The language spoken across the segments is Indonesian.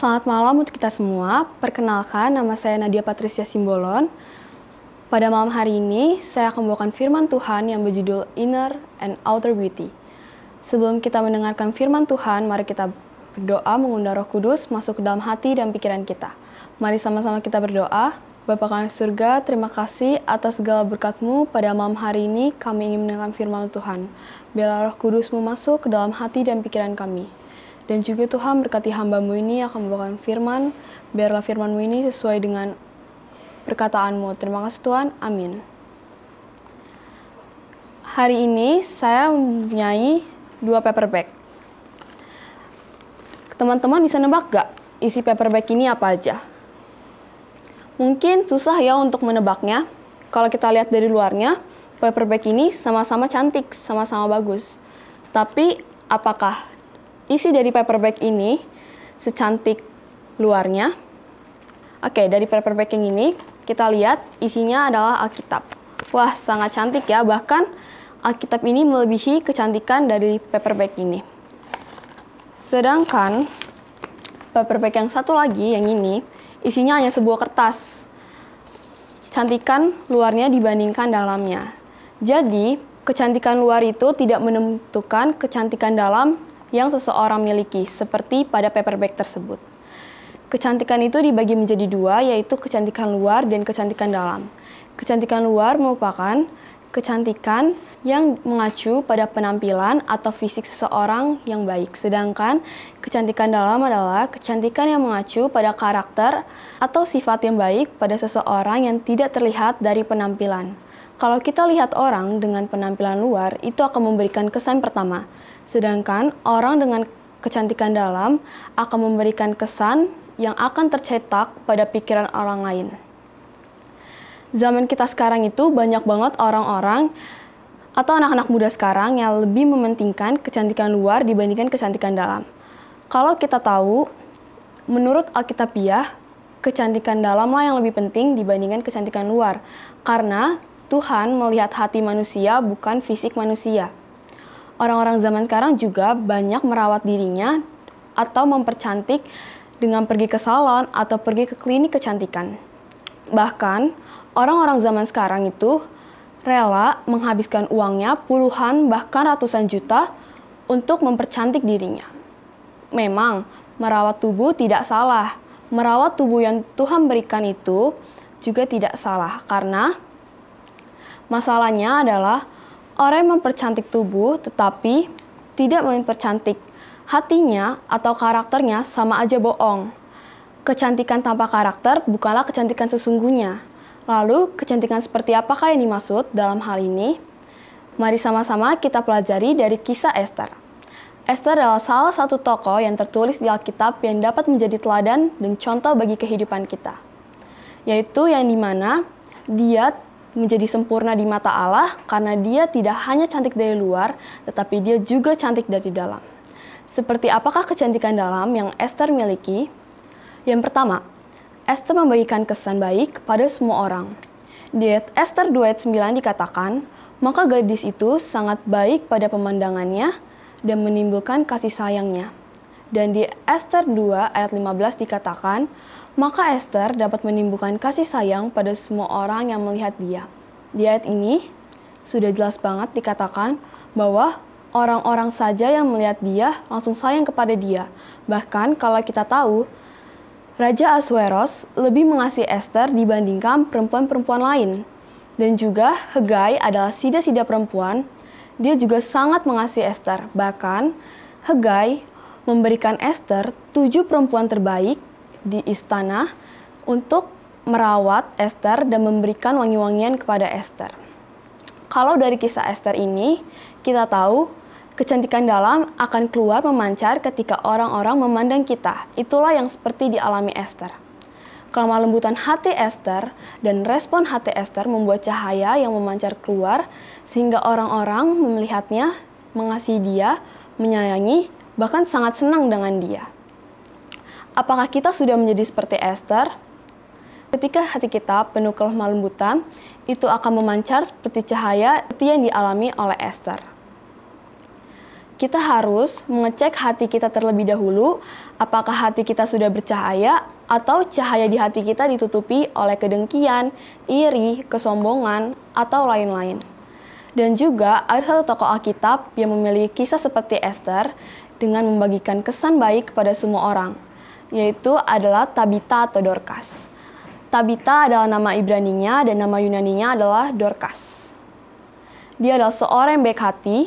Selamat malam untuk kita semua. Perkenalkan, nama saya Nadia Patricia Simbolon. Pada malam hari ini, saya akan membawakan firman Tuhan yang berjudul Inner and Outer Beauty. Sebelum kita mendengarkan firman Tuhan, mari kita berdoa mengundang roh kudus masuk ke dalam hati dan pikiran kita. Mari sama-sama kita berdoa. Bapa kami surga, terima kasih atas segala berkatmu pada malam hari ini kami ingin mendengarkan firman Tuhan. Biarlah roh kudusmu masuk ke dalam hati dan pikiran kami. Dan juga Tuhan berkati hambamu ini yang akan membawakan firman, biarlah firmanmu ini sesuai dengan perkataanmu. Terima kasih Tuhan, amin. Hari ini saya mempunyai dua paper bag. Teman-teman bisa nebak gak isi paper bag ini apa aja? Mungkin susah ya untuk menebaknya. Kalau kita lihat dari luarnya, paper bag ini sama-sama cantik, sama-sama bagus. Tapi apakah isi dari paper bag ini secantik luarnya. Oke, dari paperback yang ini kita lihat isinya adalah Alkitab. Wah, sangat cantik ya. Bahkan Alkitab ini melebihi kecantikan dari paper bag ini. Sedangkan paper bag yang satu lagi, yang ini, isinya hanya sebuah kertas. Cantikan luarnya dibandingkan dalamnya. Jadi, kecantikan luar itu tidak menentukan kecantikan dalam yang seseorang miliki, seperti pada paperback tersebut. Kecantikan itu dibagi menjadi dua, yaitu kecantikan luar dan kecantikan dalam. Kecantikan luar merupakan kecantikan yang mengacu pada penampilan atau fisik seseorang yang baik, sedangkan kecantikan dalam adalah kecantikan yang mengacu pada karakter atau sifat yang baik pada seseorang yang tidak terlihat dari penampilan. Kalau kita lihat orang dengan penampilan luar, itu akan memberikan kesan pertama. Sedangkan orang dengan kecantikan dalam akan memberikan kesan yang akan tercetak pada pikiran orang lain. Zaman kita sekarang itu banyak banget orang-orang atau anak-anak muda sekarang yang lebih mementingkan kecantikan luar dibandingkan kecantikan dalam. Kalau kita tahu, menurut Alkitabiah, kecantikan dalamlah yang lebih penting dibandingkan kecantikan luar. Karena Tuhan melihat hati manusia, bukan fisik manusia. Orang-orang zaman sekarang juga banyak merawat dirinya atau mempercantik dengan pergi ke salon atau pergi ke klinik kecantikan. Bahkan, orang-orang zaman sekarang itu rela menghabiskan uangnya puluhan bahkan ratusan juta untuk mempercantik dirinya. Memang, merawat tubuh tidak salah. Merawat tubuh yang Tuhan berikan itu juga tidak salah karena Masalahnya adalah orang yang mempercantik tubuh tetapi tidak mempercantik hatinya atau karakternya sama aja bohong. Kecantikan tanpa karakter bukanlah kecantikan sesungguhnya. Lalu, kecantikan seperti apakah yang dimaksud dalam hal ini? Mari sama-sama kita pelajari dari kisah Esther. Esther adalah salah satu tokoh yang tertulis di Alkitab yang dapat menjadi teladan dan contoh bagi kehidupan kita. Yaitu yang dimana dia menjadi sempurna di mata Allah karena dia tidak hanya cantik dari luar, tetapi dia juga cantik dari dalam. Seperti apakah kecantikan dalam yang Esther miliki? Yang pertama, Esther memberikan kesan baik kepada semua orang. Di Esther 2 ayat 9 dikatakan, maka gadis itu sangat baik pada pemandangannya dan menimbulkan kasih sayangnya. Dan di Esther 2 ayat 15 dikatakan, maka Esther dapat menimbulkan kasih sayang pada semua orang yang melihat dia. Di ayat ini, sudah jelas banget dikatakan bahwa orang-orang saja yang melihat dia langsung sayang kepada dia. Bahkan kalau kita tahu, Raja Asweros lebih mengasihi Esther dibandingkan perempuan-perempuan lain. Dan juga Hegai adalah sida-sida perempuan. Dia juga sangat mengasihi Esther. Bahkan Hegai memberikan Esther tujuh perempuan terbaik di istana untuk merawat Esther dan memberikan wangi-wangian kepada Esther. Kalau dari kisah Esther ini, kita tahu kecantikan dalam akan keluar memancar ketika orang-orang memandang kita. Itulah yang seperti dialami Esther. Kelemah lembutan hati Esther dan respon hati Esther membuat cahaya yang memancar keluar sehingga orang-orang melihatnya, mengasihi dia, menyayangi, bahkan sangat senang dengan dia. Apakah kita sudah menjadi seperti Esther? Ketika hati kita penuh kelemah lembutan, itu akan memancar seperti cahaya seperti yang dialami oleh Esther. Kita harus mengecek hati kita terlebih dahulu, apakah hati kita sudah bercahaya atau cahaya di hati kita ditutupi oleh kedengkian, iri, kesombongan, atau lain-lain. Dan juga ada satu tokoh Alkitab yang memiliki kisah seperti Esther dengan membagikan kesan baik kepada semua orang – yaitu adalah Tabitha atau Dorcas. Tabitha adalah nama Ibraninya dan nama Yunaninya adalah Dorcas. Dia adalah seorang yang baik hati,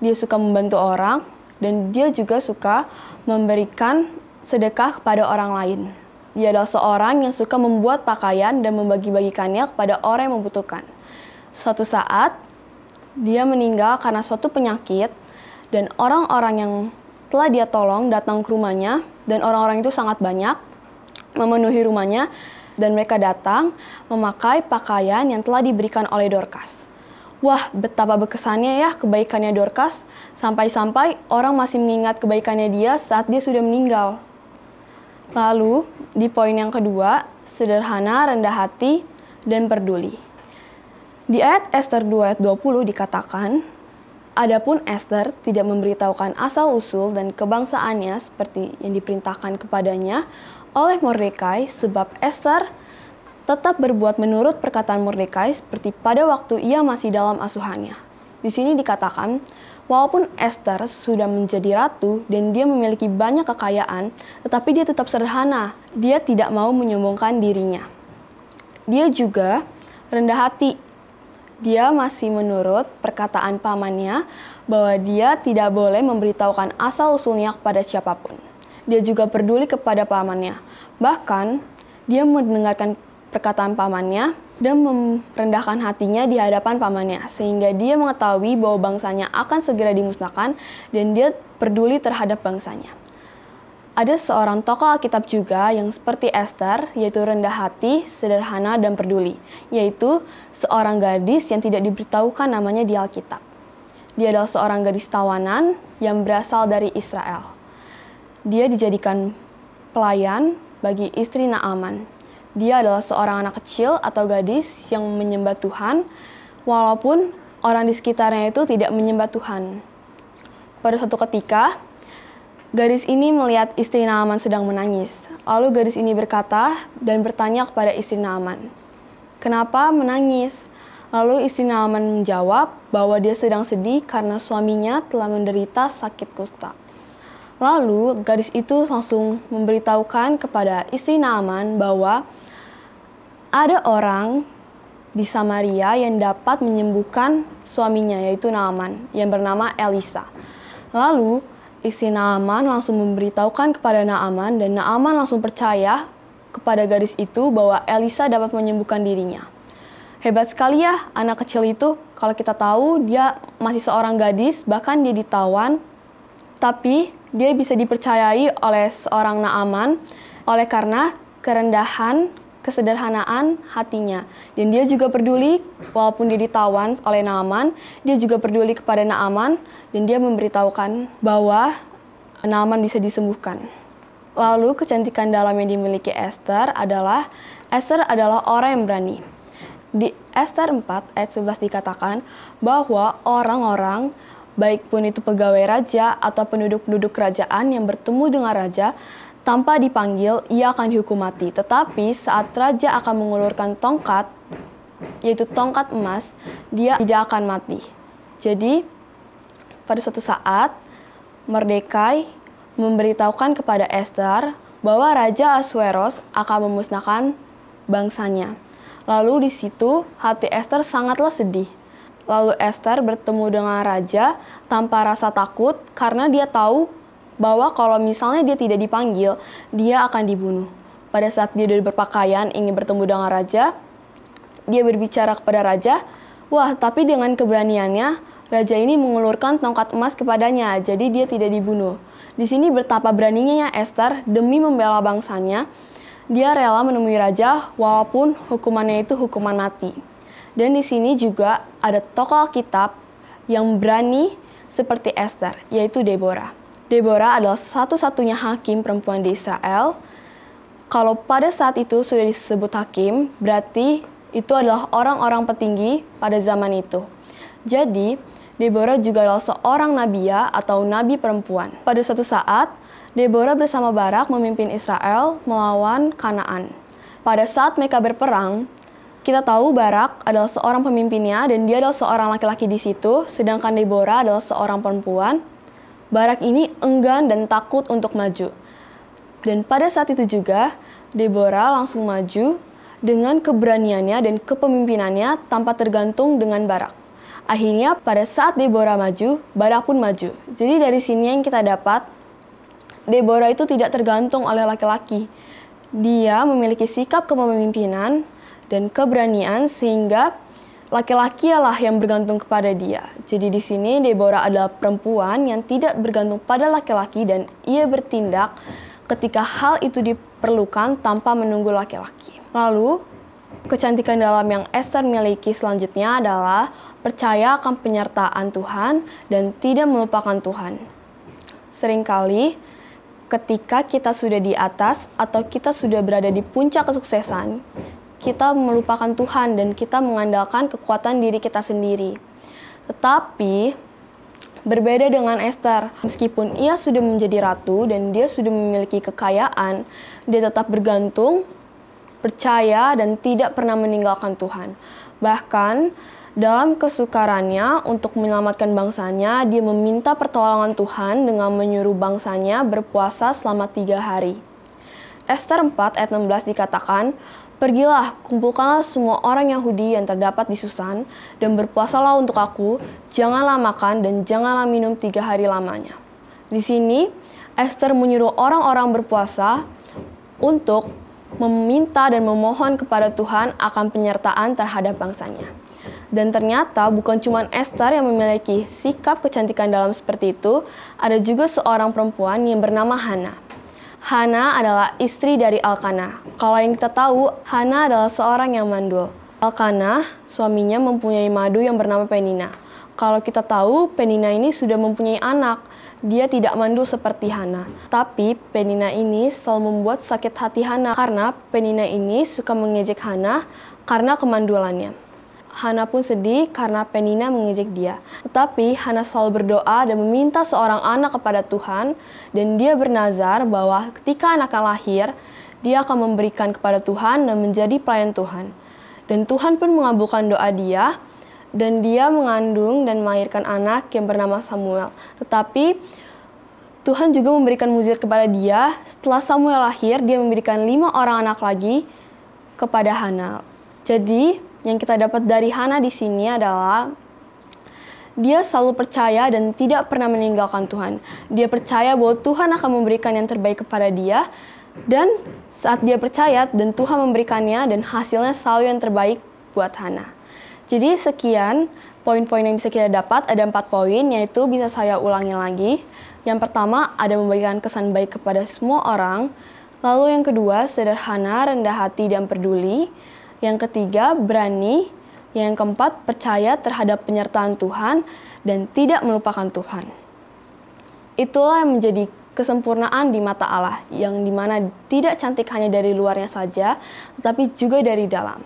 dia suka membantu orang, dan dia juga suka memberikan sedekah kepada orang lain. Dia adalah seorang yang suka membuat pakaian dan membagi-bagikannya kepada orang yang membutuhkan. Suatu saat, dia meninggal karena suatu penyakit, dan orang-orang yang telah dia tolong datang ke rumahnya dan orang-orang itu sangat banyak memenuhi rumahnya dan mereka datang memakai pakaian yang telah diberikan oleh Dorcas. Wah, betapa berkesannya ya kebaikannya Dorcas, sampai-sampai orang masih mengingat kebaikannya dia saat dia sudah meninggal. Lalu, di poin yang kedua, sederhana, rendah hati, dan peduli. Di ayat Esther 2 ayat 20 dikatakan, Adapun Esther tidak memberitahukan asal-usul dan kebangsaannya seperti yang diperintahkan kepadanya oleh Mordekai sebab Esther tetap berbuat menurut perkataan Mordekai seperti pada waktu ia masih dalam asuhannya. Di sini dikatakan, walaupun Esther sudah menjadi ratu dan dia memiliki banyak kekayaan, tetapi dia tetap sederhana. Dia tidak mau menyombongkan dirinya. Dia juga rendah hati dia masih menurut perkataan pamannya bahwa dia tidak boleh memberitahukan asal-usulnya kepada siapapun. Dia juga peduli kepada pamannya. Bahkan, dia mendengarkan perkataan pamannya dan merendahkan hatinya di hadapan pamannya, sehingga dia mengetahui bahwa bangsanya akan segera dimusnahkan dan dia peduli terhadap bangsanya. Ada seorang tokoh Alkitab juga yang seperti Esther, yaitu rendah hati, sederhana, dan peduli, yaitu seorang gadis yang tidak diberitahukan namanya di Alkitab. Dia adalah seorang gadis tawanan yang berasal dari Israel. Dia dijadikan pelayan bagi istri Naaman. Dia adalah seorang anak kecil atau gadis yang menyembah Tuhan, walaupun orang di sekitarnya itu tidak menyembah Tuhan. Pada suatu ketika, garis ini melihat istri Naaman sedang menangis. Lalu garis ini berkata dan bertanya kepada istri Naaman, "Kenapa menangis?" Lalu istri Naaman menjawab bahwa dia sedang sedih karena suaminya telah menderita sakit kusta. Lalu garis itu langsung memberitahukan kepada istri Naaman bahwa ada orang di Samaria yang dapat menyembuhkan suaminya yaitu Naaman yang bernama Elisa. Lalu Istri Naaman langsung memberitahukan kepada Naaman dan Naaman langsung percaya kepada gadis itu bahwa Elisa dapat menyembuhkan dirinya. Hebat sekali ya anak kecil itu, kalau kita tahu dia masih seorang gadis, bahkan dia ditawan, tapi dia bisa dipercayai oleh seorang Naaman oleh karena kerendahan kesederhanaan hatinya. Dan dia juga peduli, walaupun dia ditawan oleh Naaman, dia juga peduli kepada Naaman, dan dia memberitahukan bahwa Naaman bisa disembuhkan. Lalu kecantikan dalam yang dimiliki Esther adalah, Esther adalah orang yang berani. Di Esther 4 ayat 11 dikatakan bahwa orang-orang baik pun itu pegawai raja atau penduduk-penduduk kerajaan yang bertemu dengan raja tanpa dipanggil, ia akan dihukum mati. Tetapi saat raja akan mengulurkan tongkat, yaitu tongkat emas, dia tidak akan mati. Jadi, pada suatu saat, merdekai memberitahukan kepada Esther bahwa Raja Asueros akan memusnahkan bangsanya. Lalu di situ hati Esther sangatlah sedih. Lalu Esther bertemu dengan raja tanpa rasa takut karena dia tahu bahwa kalau misalnya dia tidak dipanggil, dia akan dibunuh. Pada saat dia dari berpakaian ingin bertemu dengan raja, dia berbicara kepada raja, wah tapi dengan keberaniannya, raja ini mengulurkan tongkat emas kepadanya, jadi dia tidak dibunuh. Di sini bertapa beraninya ya, Esther demi membela bangsanya, dia rela menemui raja walaupun hukumannya itu hukuman mati. Dan di sini juga ada tokoh kitab yang berani seperti Esther, yaitu Deborah. Deborah adalah satu-satunya hakim perempuan di Israel. Kalau pada saat itu sudah disebut hakim, berarti itu adalah orang-orang petinggi pada zaman itu. Jadi, Deborah juga adalah seorang nabiya atau nabi perempuan. Pada suatu saat, Deborah bersama Barak memimpin Israel melawan Kanaan. Pada saat mereka berperang, kita tahu Barak adalah seorang pemimpinnya dan dia adalah seorang laki-laki di situ, sedangkan Deborah adalah seorang perempuan Barak ini enggan dan takut untuk maju. Dan pada saat itu juga, Deborah langsung maju dengan keberaniannya dan kepemimpinannya tanpa tergantung dengan Barak. Akhirnya pada saat Deborah maju, Barak pun maju. Jadi dari sini yang kita dapat, Deborah itu tidak tergantung oleh laki-laki. Dia memiliki sikap kepemimpinan dan keberanian sehingga laki-laki lah yang bergantung kepada dia. Jadi di sini Deborah adalah perempuan yang tidak bergantung pada laki-laki dan ia bertindak ketika hal itu diperlukan tanpa menunggu laki-laki. Lalu, kecantikan dalam yang Esther miliki selanjutnya adalah percaya akan penyertaan Tuhan dan tidak melupakan Tuhan. Seringkali, ketika kita sudah di atas atau kita sudah berada di puncak kesuksesan, kita melupakan Tuhan dan kita mengandalkan kekuatan diri kita sendiri. Tetapi berbeda dengan Esther, meskipun ia sudah menjadi ratu dan dia sudah memiliki kekayaan, dia tetap bergantung, percaya, dan tidak pernah meninggalkan Tuhan. Bahkan dalam kesukarannya untuk menyelamatkan bangsanya, dia meminta pertolongan Tuhan dengan menyuruh bangsanya berpuasa selama tiga hari. Esther 4 ayat 16 dikatakan, Pergilah, kumpulkanlah semua orang Yahudi yang terdapat di Susan, dan berpuasalah untuk aku, janganlah makan dan janganlah minum tiga hari lamanya. Di sini, Esther menyuruh orang-orang berpuasa untuk meminta dan memohon kepada Tuhan akan penyertaan terhadap bangsanya. Dan ternyata bukan cuma Esther yang memiliki sikap kecantikan dalam seperti itu, ada juga seorang perempuan yang bernama Hana. Hana adalah istri dari Alkana. Kalau yang kita tahu, Hana adalah seorang yang mandul. Alkana, suaminya mempunyai madu yang bernama Penina. Kalau kita tahu, Penina ini sudah mempunyai anak. Dia tidak mandul seperti Hana. Tapi Penina ini selalu membuat sakit hati Hana karena Penina ini suka mengejek Hana karena kemandulannya. Hana pun sedih karena Penina mengejek dia. Tetapi Hana selalu berdoa dan meminta seorang anak kepada Tuhan dan dia bernazar bahwa ketika anaknya lahir, dia akan memberikan kepada Tuhan dan menjadi pelayan Tuhan. Dan Tuhan pun mengabulkan doa dia dan dia mengandung dan melahirkan anak yang bernama Samuel. Tetapi Tuhan juga memberikan mujizat kepada dia. Setelah Samuel lahir, dia memberikan lima orang anak lagi kepada Hana. Jadi, yang kita dapat dari Hana di sini adalah dia selalu percaya dan tidak pernah meninggalkan Tuhan. Dia percaya bahwa Tuhan akan memberikan yang terbaik kepada dia dan saat dia percaya dan Tuhan memberikannya dan hasilnya selalu yang terbaik buat Hana. Jadi sekian poin-poin yang bisa kita dapat ada empat poin yaitu bisa saya ulangi lagi. Yang pertama ada memberikan kesan baik kepada semua orang. Lalu yang kedua sederhana, rendah hati dan peduli yang ketiga berani, yang keempat percaya terhadap penyertaan Tuhan dan tidak melupakan Tuhan. Itulah yang menjadi kesempurnaan di mata Allah, yang dimana tidak cantik hanya dari luarnya saja, tetapi juga dari dalam.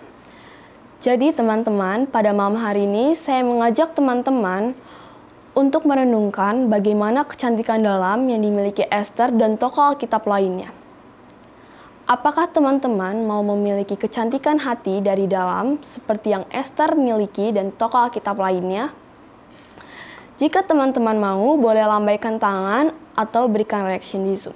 Jadi teman-teman, pada malam hari ini saya mengajak teman-teman untuk merenungkan bagaimana kecantikan dalam yang dimiliki Esther dan tokoh Alkitab lainnya. Apakah teman-teman mau memiliki kecantikan hati dari dalam seperti yang Esther miliki dan tokoh Alkitab lainnya? Jika teman-teman mau, boleh lambaikan tangan atau berikan reaction di Zoom.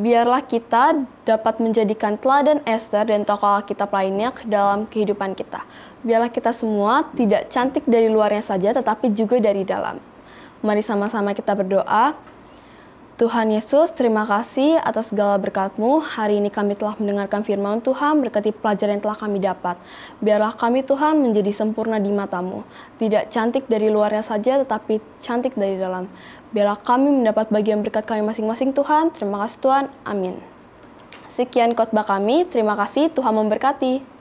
Biarlah kita dapat menjadikan teladan Esther dan tokoh Alkitab lainnya ke dalam kehidupan kita. Biarlah kita semua tidak cantik dari luarnya saja, tetapi juga dari dalam. Mari sama-sama kita berdoa. Tuhan Yesus, terima kasih atas segala berkat-Mu. Hari ini kami telah mendengarkan firman Tuhan, berkati pelajaran yang telah kami dapat. Biarlah kami Tuhan menjadi sempurna di matamu. Tidak cantik dari luarnya saja, tetapi cantik dari dalam. Biarlah kami mendapat bagian berkat kami masing-masing Tuhan. Terima kasih Tuhan. Amin. Sekian khotbah kami. Terima kasih. Tuhan memberkati.